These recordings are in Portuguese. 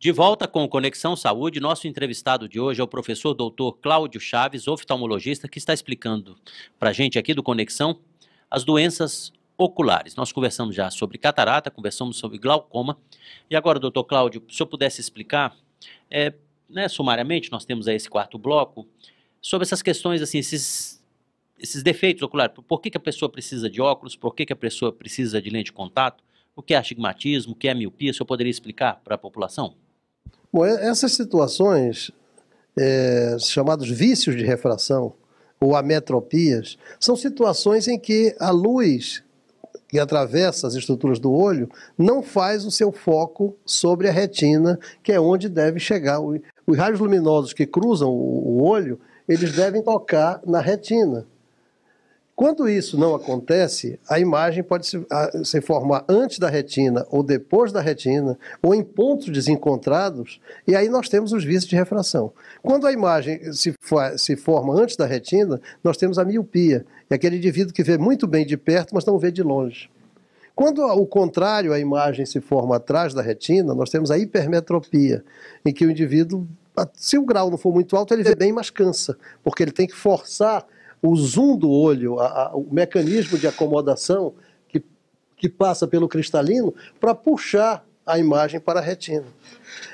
De volta com Conexão Saúde, nosso entrevistado de hoje é o professor doutor Cláudio Chaves, oftalmologista, que está explicando para a gente aqui do Conexão as doenças oculares. Nós conversamos já sobre catarata, conversamos sobre glaucoma. E agora, doutor Cláudio, se eu pudesse explicar, é, né, sumariamente, nós temos aí esse quarto bloco, sobre essas questões, assim, esses esses defeitos oculares. Por que, que a pessoa precisa de óculos? Por que, que a pessoa precisa de lente de contato? O que é astigmatismo? O que é miopia? O senhor poderia explicar para a população? Bom, essas situações, é, chamados vícios de refração ou ametropias, são situações em que a luz que atravessa as estruturas do olho não faz o seu foco sobre a retina, que é onde deve chegar. Os raios luminosos que cruzam o olho, eles devem tocar na retina. Quando isso não acontece, a imagem pode se, a, se, formar antes da retina ou depois da retina, ou em pontos desencontrados, e aí nós temos os vícios de refração. Quando a imagem se, se forma antes da retina, nós temos a miopia, é aquele indivíduo que vê muito bem de perto, mas não vê de longe. Quando o contrário, a imagem se forma atrás da retina, nós temos a hipermetropia, em que o indivíduo, se o grau não for muito alto, ele vê bem, mas cansa, porque ele tem que forçar o zoom do olho, a, a, o mecanismo de acomodação que, que passa pelo cristalino para puxar a imagem para a retina.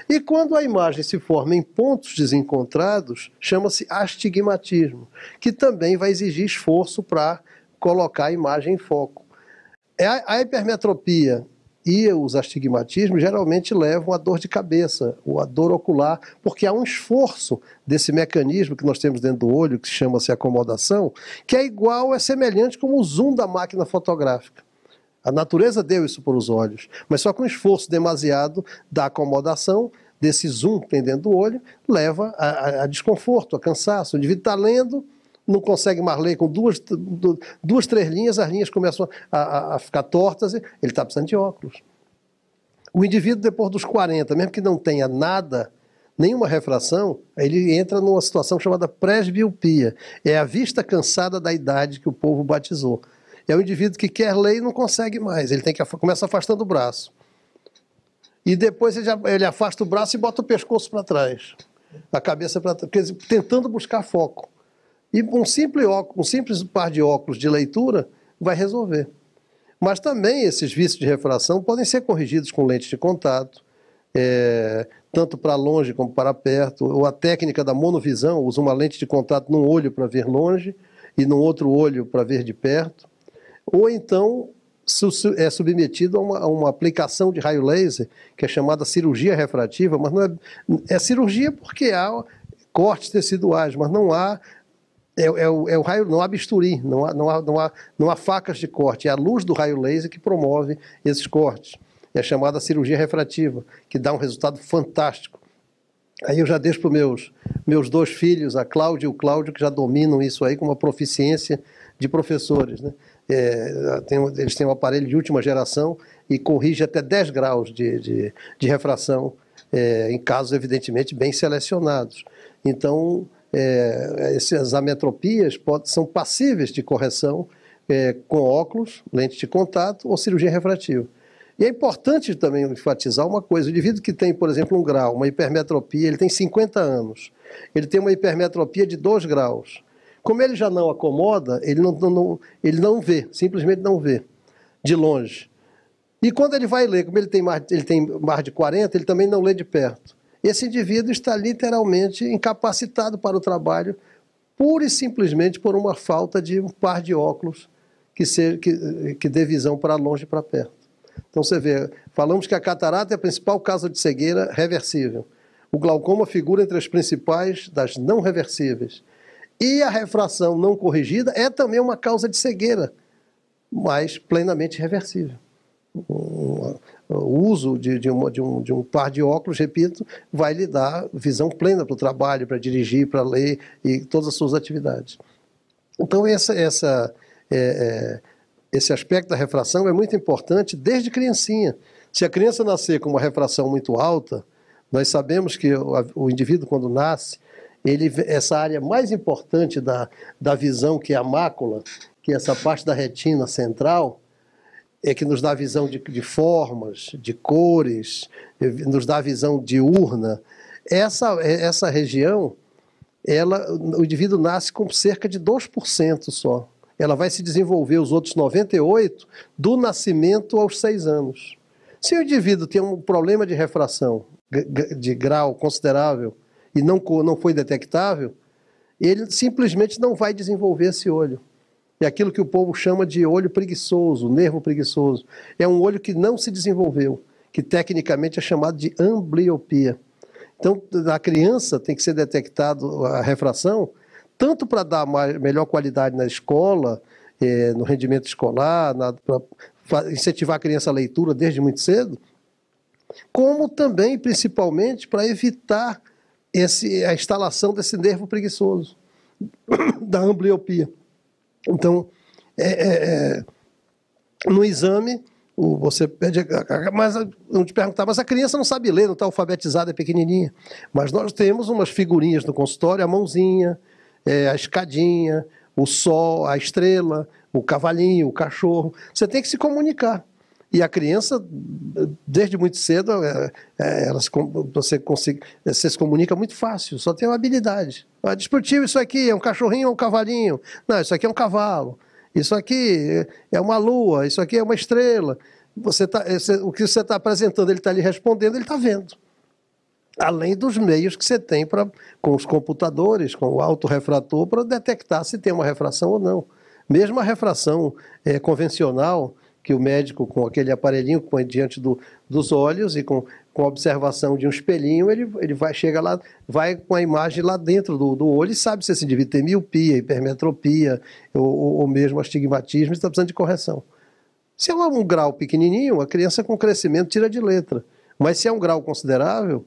E quando a imagem se forma em pontos desencontrados, chama-se astigmatismo, que também vai exigir esforço para colocar a imagem em foco. É a hipermetropia e os astigmatismos geralmente levam a dor de cabeça ou a dor ocular, porque há um esforço desse mecanismo que nós temos dentro do olho, que chama-se acomodação, que é igual, é semelhante como o zoom da máquina fotográfica. A natureza deu isso para os olhos, mas só com um esforço demasiado da acomodação, desse zoom que tem dentro do olho, leva a, a, a desconforto, a cansaço. O indivíduo está lendo, não consegue mais ler com duas, duas três linhas, as linhas começam a, a, a ficar tortas, ele está precisando de óculos. O indivíduo, depois dos 40, mesmo que não tenha nada, nenhuma refração, ele entra numa situação chamada presbiopia. É a vista cansada da idade que o povo batizou. É o indivíduo que quer ler e não consegue mais. Ele tem que começa afastando o braço. E depois ele, ele afasta o braço e bota o pescoço para trás, a cabeça para trás, tentando buscar foco. E um simples, óculos, um simples par de óculos de leitura vai resolver. Mas também esses vícios de refração podem ser corrigidos com lentes de contato, é, tanto para longe como para perto, ou a técnica da monovisão, usa uma lente de contato num olho para ver longe e num outro olho para ver de perto, ou então é submetido a uma, a uma, aplicação de raio laser, que é chamada cirurgia refrativa, mas não é, é cirurgia porque há cortes teciduais, mas não há é, é, o, é, o, raio, não há bisturi, não há, não, há, não, há, não há facas de corte, é a luz do raio laser que promove esses cortes. É a chamada cirurgia refrativa, que dá um resultado fantástico. Aí eu já deixo para os meus, meus dois filhos, a Cláudia e o Cláudio, que já dominam isso aí com uma proficiência de professores. Né? É, tem, eles têm um aparelho de última geração e corrige até 10 graus de, de, de refração, é, em casos, evidentemente, bem selecionados. Então, é, é essas ametropias pode, são passíveis de correção é, com óculos, lente de contato ou cirurgia refrativa. E é importante também enfatizar uma coisa: o indivíduo que tem, por exemplo, um grau, uma hipermetropia, ele tem 50 anos, ele tem uma hipermetropia de 2 graus. Como ele já não acomoda, ele não, não, não, ele não vê, simplesmente não vê, de longe. E quando ele vai ler, como ele tem, mais, ele tem mais de 40, ele também não lê de perto esse indivíduo está literalmente incapacitado para o trabalho, pura e simplesmente por uma falta de um par de óculos que, seja, que, que dê visão para longe e para perto. Então você vê, falamos que a catarata é a principal causa de cegueira reversível. O glaucoma figura entre as principais das não reversíveis. E a refração não corrigida é também uma causa de cegueira, mas plenamente reversível o uso de, de, uma, de, um, de um par de óculos, repito, vai lhe dar visão plena para o trabalho, para dirigir, para ler e todas as suas atividades. Então, essa, essa, é, é, esse aspecto da refração é muito importante desde criancinha. Se a criança nascer com uma refração muito alta, nós sabemos que o, o indivíduo, quando nasce, ele, essa área mais importante da, da visão, que é a mácula, que é essa parte da retina central, é que nos dá visão de, de formas, de cores, é, nos dá visão diurna. Essa, é, essa região, ela, o indivíduo nasce com cerca de 2% só. Ela vai se desenvolver os outros 98% do nascimento aos 6 anos. Se o indivíduo tem um problema de refração de grau considerável e não, não foi detectável, ele simplesmente não vai desenvolver esse olho. É aquilo que o povo chama de olho preguiçoso, nervo preguiçoso. É um olho que não se desenvolveu, que tecnicamente é chamado de ambliopia. Então, na criança tem que ser detectado a refração, tanto para dar melhor qualidade na escola, eh, no rendimento escolar, para incentivar a criança a leitura desde muito cedo, como também, principalmente, para evitar esse, a instalação desse nervo preguiçoso, da ambliopia. Então, é, é, é, no exame, o, você pede. Mas não te perguntar, mas a criança não sabe ler, não está alfabetizada, é pequenininha. Mas nós temos umas figurinhas no consultório, a mãozinha, é, a escadinha, o sol, a estrela, o cavalinho, o cachorro. Você tem que se comunicar. E a criança, desde muito cedo, é, é, você, consegue, é, você se comunica muito fácil, só tem uma habilidade. Ah, desportivo, isso aqui é um cachorrinho ou um cavalinho? Não, isso aqui é um cavalo. Isso aqui é uma lua, isso aqui é uma estrela. Você tá, esse, é, o que você está apresentando, ele está lhe respondendo, ele está vendo. Além dos meios que você tem pra, com os computadores, com o autorrefrator, para detectar se tem uma refração ou não. Mesmo a refração é, convencional, que o médico, com aquele aparelhinho, põe diante do, dos olhos e com, com a observação de um espelhinho, ele, ele vai, chega lá, vai com a imagem lá dentro do, do olho e sabe se esse indivíduo tem miopia, hipermetropia ou, ou, ou mesmo astigmatismo, e está precisando de correção. Se é um grau pequenininho, a criança com crescimento tira de letra. Mas se é um grau considerável,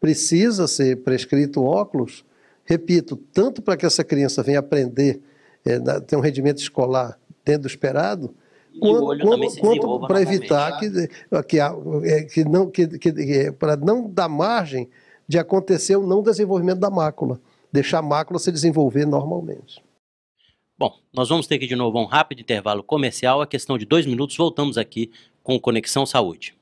precisa ser prescrito óculos, repito, tanto para que essa criança venha aprender, é, um rendimento escolar dentro do esperado, quanto, quanto para evitar né? que, eh, que, eh, que não que, que para não dar margem de acontecer o não desenvolvimento da mácula, deixar a mácula se desenvolver normalmente. Bom, nós vamos ter que de novo um rápido intervalo comercial, a é questão de dois minutos, voltamos aqui com Conexão Saúde.